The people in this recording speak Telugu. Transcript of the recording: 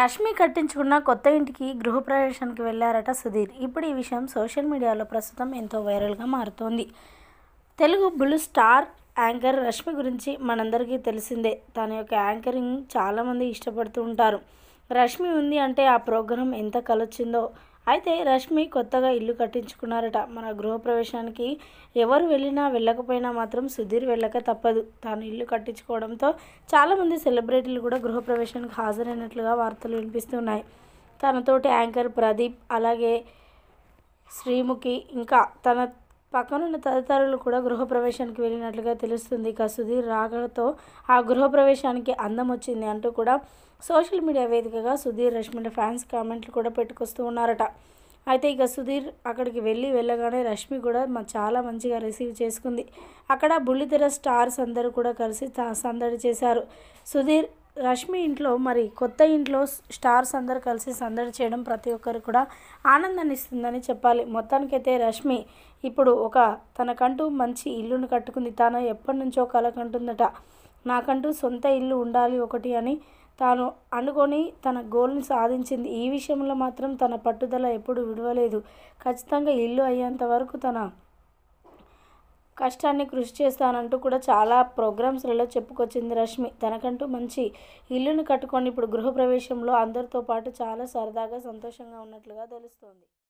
రష్మి కట్టించుకున్న కొత్త ఇంటికి గృహప్రవేశానికి వెళ్ళారట సుధీర్ ఇప్పుడు ఈ విషయం సోషల్ మీడియాలో ప్రస్తుతం ఎంతో వైరల్గా మారుతోంది తెలుగు బుల్ స్టార్ యాంకర్ రష్మి గురించి మనందరికీ తెలిసిందే తన యొక్క యాంకరింగ్ చాలామంది ఇష్టపడుతూ ఉంటారు రష్మి ఉంది అంటే ఆ ప్రోగ్రాం ఎంత కలొచ్చిందో అయితే రష్మి కొత్తగా ఇల్లు కట్టించుకున్నారట మన గృహప్రవేశానికి ఎవరు వెళ్ళినా వెళ్ళకపోయినా మాత్రం సుధీర్ వెళ్ళక తప్పదు తాను ఇల్లు కట్టించుకోవడంతో చాలామంది సెలబ్రిటీలు కూడా గృహప్రవేశానికి హాజరైనట్లుగా వార్తలు వినిపిస్తున్నాయి తనతోటి యాంకర్ ప్రదీప్ అలాగే శ్రీముఖి ఇంకా తన పక్కనున్న తదితరులు కూడా గృహప్రవేశానికి వెళ్ళినట్లుగా తెలుస్తుంది ఇక సుధీర్ రాకతో ఆ గృహప్రవేశానికి అందం వచ్చింది అంటూ కూడా సోషల్ మీడియా వేదికగా సుధీర్ రష్మిల ఫ్యాన్స్ కామెంట్లు కూడా పెట్టుకొస్తూ ఉన్నారట అయితే ఇక సుధీర్ అక్కడికి వెళ్ళి వెళ్ళగానే రష్మి కూడా మా చాలా మంచిగా రిసీవ్ చేసుకుంది అక్కడ బుల్లితెర స్టార్స్ అందరూ కూడా కలిసి సందడి చేశారు సుధీర్ రష్మి ఇంట్లో మరి కొత్త ఇంట్లో స్టార్స్ అందరు కలిసి సందడి చేయడం ప్రతి ఒక్కరు కూడా ఆనందాన్ని ఇస్తుందని చెప్పాలి మొత్తానికైతే రష్మి ఇప్పుడు ఒక తనకంటూ మంచి ఇల్లును కట్టుకుంది తాను ఎప్పటి నుంచో కలకంటుందట నాకంటూ సొంత ఇల్లు ఉండాలి ఒకటి అని తాను అనుకొని తన గోల్ని సాధించింది ఈ విషయంలో మాత్రం తన పట్టుదల ఎప్పుడు విడవలేదు ఖచ్చితంగా ఇల్లు అయ్యేంత వరకు తన కష్టాన్ని కృషి చేస్తానంటూ కూడా చాలా ప్రోగ్రామ్స్లలో చెప్పుకొచ్చింది రష్మి తనకంటూ మంచి ఇల్లును కట్టుకొని ఇప్పుడు గృహప్రవేశంలో అందరితో పాటు చాలా సరదాగా సంతోషంగా ఉన్నట్లుగా తెలుస్తోంది